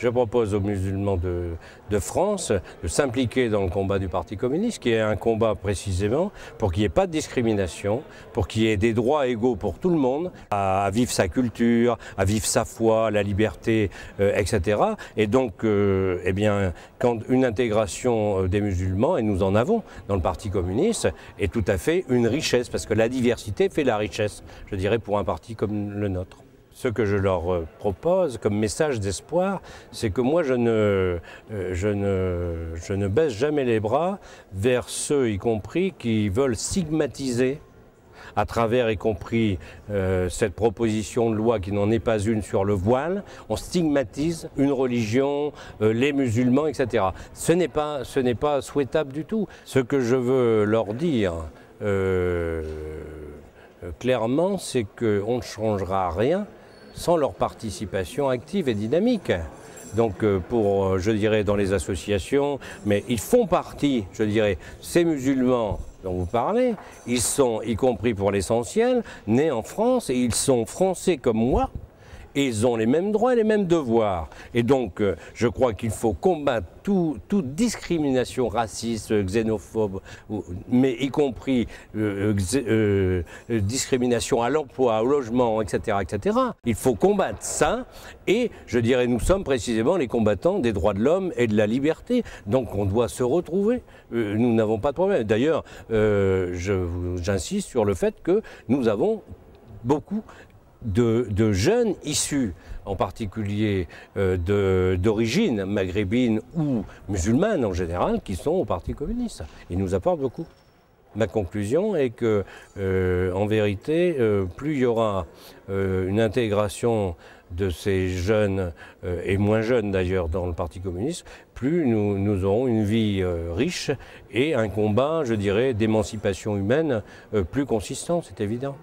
Je propose aux musulmans de, France de s'impliquer dans le combat du Parti communiste, qui est un combat précisément pour qu'il n'y ait pas de discrimination, pour qu'il y ait des droits égaux pour tout le monde, à, vivre sa culture, à vivre sa foi, la liberté, euh, etc. Et donc, euh, eh bien, quand une intégration euh, des musulmans, et nous en avons dans le Parti communiste, est tout à fait une richesse, parce que la diversité fait la richesse, je dirais, pour un parti comme le nôtre ce que je leur euh, propose comme message d'espoir, c'est que moi, euh, je ne, baisse jamais les bras vers ceux, y compris, qui veulent stigmatiser à travers y compris euh, cette proposition de loi qui n'en est pas une sur le voile, on stigmatise une religion, les musulmans, etc. Ce n'est pas, souhaitable du tout. Ce que je veux leur dire clairement, c'est qu'on ne changera rien sans leur participation active et dynamique. Donc euh, pour, euh, je dirais, dans les associations, mais ils font partie, je dirais, ces musulmans dont vous parlez, ils sont, y compris pour l'essentiel, nés en France et ils sont français comme moi, et ils ont les mêmes droits et les mêmes devoirs. Et donc, euh, je crois qu'il faut combattre toute discrimination raciste, xénophobe, mais y compris euh, euh, discrimination à l'emploi, au logement, etc., etc. Il faut combattre ça, et je dirais, nous sommes précisément les combattants des droits de l'homme et de la liberté. Donc, on doit se retrouver. nous n'avons pas de problème. D'ailleurs, j'insiste sur le fait que nous avons beaucoup de, jeunes issus en particulier euh, d'origine maghrébine ou musulmane en général, qui sont au Parti communiste. Ils nous apportent beaucoup. Ma conclusion est que, euh, en vérité, euh, plus il y aura une intégration de ces jeunes, et moins jeunes d'ailleurs, dans le Parti communiste, plus nous, nous aurons une vie riche et un combat, je dirais, d'émancipation humaine plus consistant, c'est évident.